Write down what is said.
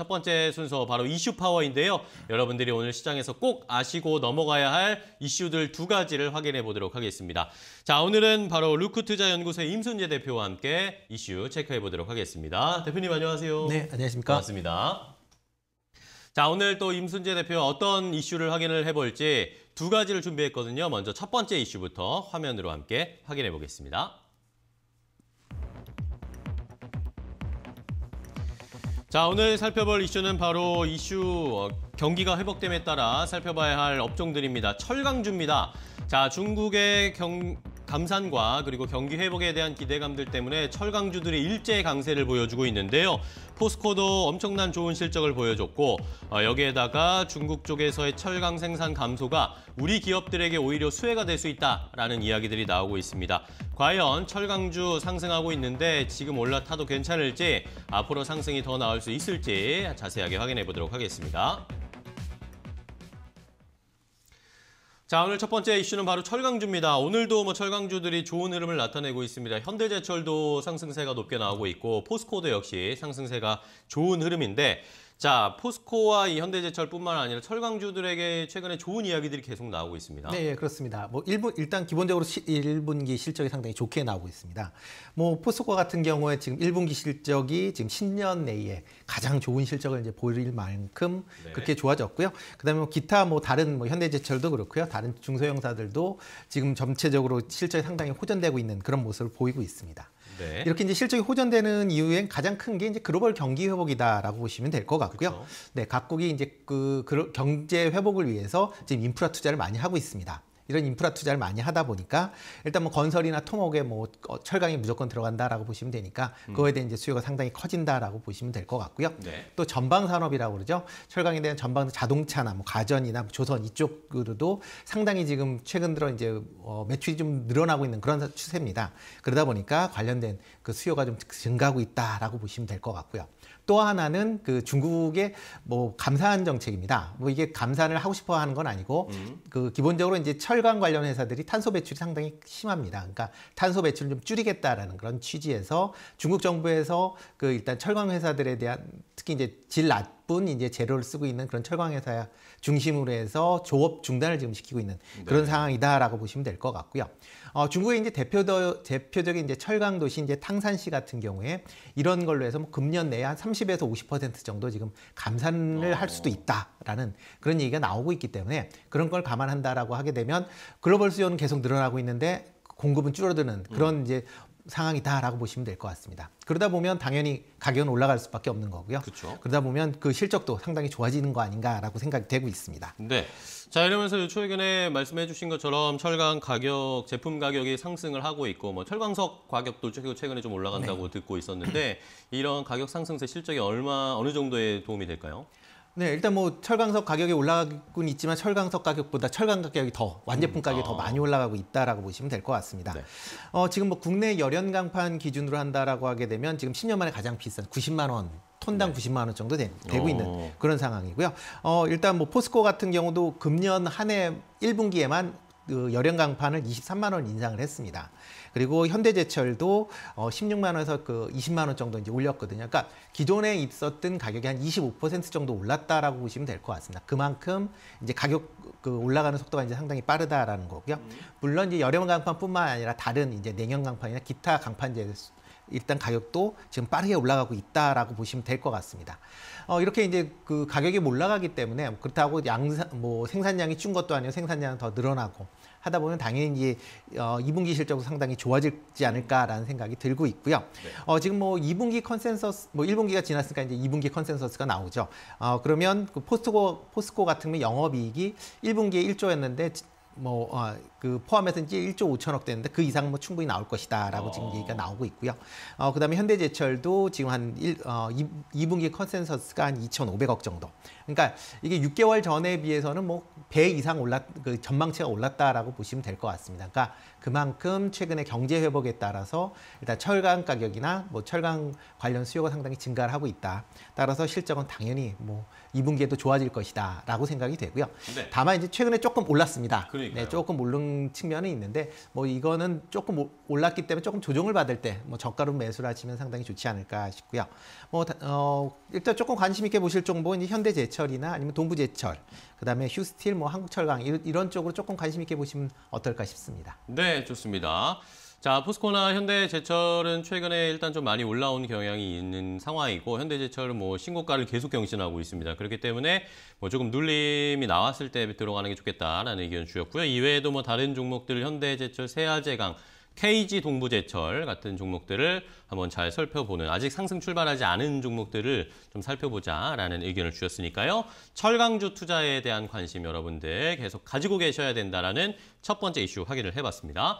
첫 번째 순서 바로 이슈 파워인데요. 여러분들이 오늘 시장에서 꼭 아시고 넘어가야 할 이슈들 두 가지를 확인해 보도록 하겠습니다. 자, 오늘은 바로 루크투자연구소의 임순재 대표와 함께 이슈 체크해 보도록 하겠습니다. 대표님 안녕하세요. 네, 안녕하십니까. 반갑습니다. 자, 오늘 또 임순재 대표 어떤 이슈를 확인을 해볼지 두 가지를 준비했거든요. 먼저 첫 번째 이슈부터 화면으로 함께 확인해 보겠습니다. 자, 오늘 살펴볼 이슈는 바로 이슈 어, 경기가 회복됨에 따라 살펴봐야 할 업종들입니다. 철강주입니다. 자, 중국의 경, 감산과 그리고 경기 회복에 대한 기대감들 때문에 철강주들이 일제 강세를 보여주고 있는데요. 포스코도 엄청난 좋은 실적을 보여줬고 어, 여기에다가 중국 쪽에서의 철강 생산 감소가 우리 기업들에게 오히려 수혜가 될 수 있다라는 이야기들이 나오고 있습니다. 과연 철강주 상승하고 있는데 지금 올라타도 괜찮을지 앞으로 상승이 더 나올 수 있을지 자세하게 확인해 보도록 하겠습니다. 자, 오늘 첫 번째 이슈는 바로 철강주입니다. 오늘도 뭐 철강주들이 좋은 흐름을 나타내고 있습니다. 현대제철도 상승세가 높게 나오고 있고 포스코도 역시 상승세가 좋은 흐름인데 자, 포스코와 이 현대제철뿐만 아니라 철강주들에게 최근에 좋은 이야기들이 계속 나오고 있습니다. 네, 예, 그렇습니다. 뭐 1분 일단 기본적으로 시, 1분기 실적이 상당히 좋게 나오고 있습니다. 뭐 포스코 같은 경우에 지금 1분기 실적이 지금 10년 내에 가장 좋은 실적을 이제 보일 만큼 네. 그렇게 좋아졌고요. 그다음에 뭐 기타 뭐 다른 뭐 현대제철도 그렇고요. 다른 중소형사들도 지금 전체적으로 실적이 상당히 호전되고 있는 그런 모습을 보이고 있습니다. 네. 이렇게 이제 실적이 호전되는 이유엔 가장 큰 게 이제 글로벌 경기 회복이다라고 보시면 될 것 같고요. 그렇죠. 네, 각국이 이제 그, 그 경제 회복을 위해서 지금 인프라 투자를 많이 하고 있습니다. 이런 인프라 투자를 많이 하다 보니까 일단 뭐 건설이나 토목에 뭐 어, 철강이 무조건 들어간다라고 보시면 되니까 음. 그거에 대한 이제 수요가 상당히 커진다라고 보시면 될 것 같고요. 네. 또 전방 산업이라고 그러죠. 철강에 대한 전방 자동차나 뭐 가전이나 뭐 조선 이쪽으로도 상당히 지금 최근 들어 이제 어, 매출이 좀 늘어나고 있는 그런 추세입니다. 그러다 보니까 관련된 그 수요가 좀 증가하고 있다라고 보시면 될 것 같고요. 또 하나는 그 중국의 뭐 감산 정책입니다. 뭐 이게 감산을 하고 싶어 하는 건 아니고 음. 그 기본적으로 이제 철강 관련 회사들이 탄소 배출이 상당히 심합니다. 그러니까 탄소 배출을 좀 줄이겠다라는 그런 취지에서 중국 정부에서 그 일단 철강 회사들에 대한 특히 이제 질 나쁜 이제 재료를 쓰고 있는 그런 철강 회사 중심으로 해서 조업 중단을 지금 시키고 있는 그런 네. 상황이다라고 보시면 될 것 같고요. 어, 중국의 이제 대표 도 대표적인 이제 철강 도시 이제 탕산시 같은 경우에 이런 걸로 해서 뭐 금년 내에 한 30에서 50% 정도 지금 감산을 어. 할 수도 어. 있다라는 그런 얘기가 나오고 있기 때문에 그런 걸 감안한다라고 하게 되면 글로벌 수요는 계속 늘어나고 있는데 공급은 줄어드는 그런 음. 이제 상황이다라고 보시면 될 것 같습니다. 그러다 보면 당연히 가격은 올라갈 수밖에 없는 거고요. 그쵸. 그러다 보면 그 실적도 상당히 좋아지는 거 아닌가라고 생각이 되고 있습니다. 네. 자 이러면서 유초 의에 말씀해 주신 것처럼 철강 가격, 제품 가격이 상승을 하고 있고 뭐 철광석 가격도 최근에 좀 올라간다고 네. 듣고 있었는데 이런 가격 상승세 실적이 얼마 어느 정도에 도움이 될까요? 네, 일단 뭐 철강석 가격이 올라가고는 있지만 철강석 가격보다 철강 가격이 더 완제품 음, 가격이 더 아. 많이 올라가고 있다라고 보시면 될 것 같습니다. 네. 어, 지금 뭐 국내 열연 강판 기준으로 한다라고 하게 되면 지금 10년 만에 가장 비싼 90만 원 톤당 네. 90만 원 정도 되, 고 있는 그런 상황이고요. 어, 일단 뭐 포스코 같은 경우도 금년 한 해 1분기에만 여열 그 강판을 23만 원 인상을 했습니다. 그리고 현대제철도 16만 어, 원에서 그 20만 원 정도 이제 올렸거든요. 그러니까 기존에 있었던 가격이 한 25% 정도 올랐다라고 보시면 될 것 같습니다. 그만큼 이제 가격 그 올라가는 속도가 이제 상당히 빠르다라는 거고요. 물론 이제 열연 강판뿐만 아니라 다른 이제 냉연 강판이나 기타 강판제 일단 가격도 지금 빠르게 올라가고 있다라고 보시면 될 것 같습니다. 어, 이렇게 이제 그 가격이 뭐 올라가기 때문에 그렇다고 양산 뭐 생산량이 준 것도 아니고 생산량 더 늘어나고 하다 보면 당연히 이제 어, 2분기 실적도 상당히 좋아지지 않을까라는 생각이 들고 있고요. 네. 어, 지금 뭐 2분기 컨센서스 뭐 1분기가 지났으니까 이제 2분기 컨센서스가 나오죠. 어, 그러면 그 포스코 포스코 같은 경우 영업이익이 1분기에 1조였는데 뭐그 어, 그 포함해서 이제 1조 5천억 되는데 그 이상 뭐 충분히 나올 것이다라고 어. 지금 얘기가 나오고 있고요. 어 그다음에 현대제철도 지금 한 1, 어, 2, 분기 컨센서스가 한 2,500억 정도. 그러니까 이게 6개월 전에 비해서는 뭐 배 이상 올랐 그 전망치가 올랐다라고 보시면 될 것 같습니다. 그러니까 그만큼 최근에 경제 회복에 따라서 일단 철강 가격이나 뭐 철강 관련 수요가 상당히 증가를 하고 있다. 따라서 실적은 당연히 뭐 2분기에도 좋아질 것이다라고 생각이 되고요. 네. 다만 이제 최근에 조금 올랐습니다. 그러니까. 네, 조금 오른 측면이 있는데 뭐 이거는 조금 올랐기 때문에 조금 조정을 받을 때뭐 저가로 매수를 하시면 상당히 좋지 않을까 싶고요. 뭐 어, 일단 조금 관심 있게 보실 정보는 현대제철이나 아니면 동부제철, 그다음에 휴스틸, 뭐 한국철강 이런 쪽으로 조금 관심 있게 보시면 어떨까 싶습니다. 네, 좋습니다. 자, 포스코나 현대제철은 최근에 일단 좀 많이 올라온 경향이 있는 상황이고 현대제철은 뭐 신고가를 계속 경신하고 있습니다. 그렇기 때문에 뭐 조금 눌림이 나왔을 때 들어가는 게 좋겠다라는 의견 주셨고요. 이외에도 뭐 다른 종목들 현대제철, 세아제강 KG 동부제철 같은 종목들을 한번 잘 살펴보는 아직 상승 출발하지 않은 종목들을 좀 살펴보자라는 의견을 주셨으니까요. 철강주 투자에 대한 관심 여러분들 계속 가지고 계셔야 된다라는 첫 번째 이슈 확인을 해봤습니다.